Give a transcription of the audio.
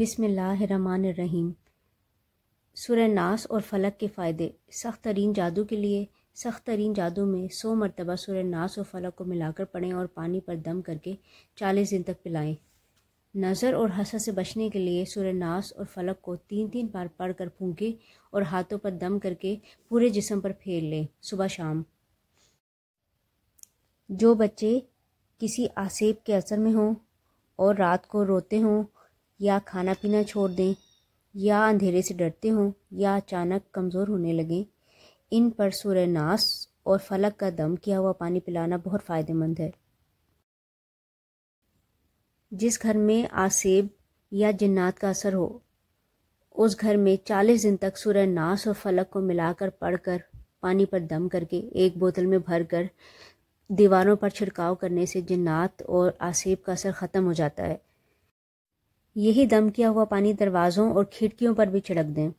बिसमीम सुरह नास और फलक के फ़ायदे सख्त तरीन जादू के लिए सख्त तरीन जादू में सौ मरतबा सुरह नास और फलक को मिलाकर पढ़ें और पानी पर दम करके चालीस दिन तक पिलाएं नज़र और हसद से बचने के लिए सुरह नास और फलक को तीन तीन बार पढ़ कर फूकें और हाथों पर दम करके पूरे जिसम पर फेर लें सुबह शाम जो बच्चे किसी आसेब के असर में हों और रात को रोते हों या खाना पीना छोड़ दें या अंधेरे से डरते हों या अचानक कमज़ोर होने लगें इन पर सूर्य नास और फलक का दम किया हुआ पानी पिलाना बहुत फ़ायदेमंद है जिस घर में आसेब या जन्नात का असर हो उस घर में चालीस दिन तक सूर्य नास और फलक को मिलाकर पढ़कर पानी पर दम करके एक बोतल में भर कर दीवारों पर छिड़काव करने से जन्नात और आसेब का असर ख़त्म हो जाता है यही दम किया हुआ पानी दरवाज़ों और खिड़कियों पर भी छिड़क दें